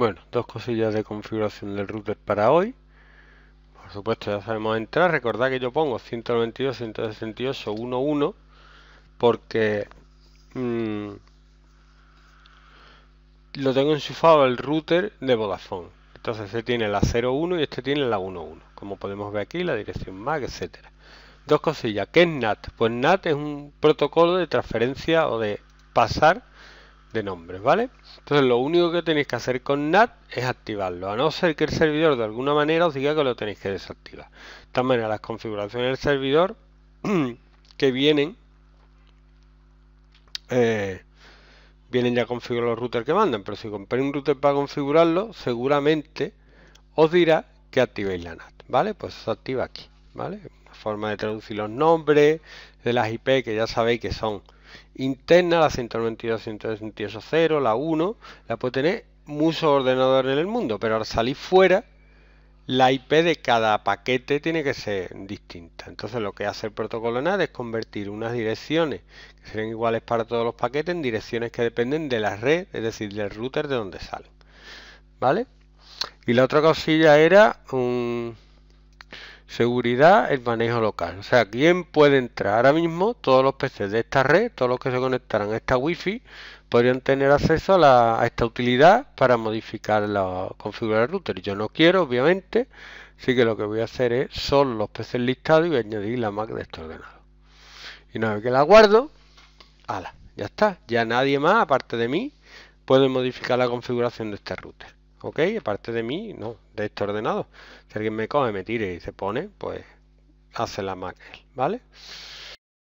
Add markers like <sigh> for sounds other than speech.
Bueno, dos cosillas de configuración del router para hoy. Por supuesto, ya sabemos entrar. Recordad que yo pongo 192, 168, porque mm, lo tengo enchufado el router de Vodafone. Entonces, este tiene la 01 y este tiene la 11. Como podemos ver aquí, la dirección MAC, etcétera. Dos cosillas. ¿Qué es NAT? Pues NAT es un protocolo de transferencia o de pasar de nombres, ¿vale? Entonces lo único que tenéis que hacer con NAT es activarlo, a no ser que el servidor de alguna manera os diga que lo tenéis que desactivar. también esta las configuraciones del servidor <clears throat> que vienen eh, vienen ya configurados los routers que mandan, pero si compréis un router para configurarlo, seguramente os dirá que activéis la NAT, ¿vale? Pues se activa aquí, ¿vale? forma de traducir los nombres de las IP que ya sabéis que son internas, la 192, 0, la 1, la puede tener muchos ordenadores en el mundo, pero al salir fuera, la IP de cada paquete tiene que ser distinta. Entonces lo que hace el protocolo NAT es convertir unas direcciones que serán iguales para todos los paquetes en direcciones que dependen de la red, es decir, del router de donde salen. ¿Vale? Y la otra cosilla era un seguridad, el manejo local. O sea, ¿quién puede entrar? Ahora mismo todos los PCs de esta red, todos los que se conectarán a esta wifi, podrían tener acceso a, esta utilidad para modificar la configurar el router. Yo no quiero, obviamente, así que lo que voy a hacer es solo los PCs listados y voy a añadir la Mac de este ordenador. Y una vez que la guardo, ala, ya está. Ya nadie más, aparte de mí, puede modificar la configuración de este router. ¿ok? Aparte de mí, no, de este ordenado Si alguien me coge, me tire y se pone, pues hace la máquina, ¿vale?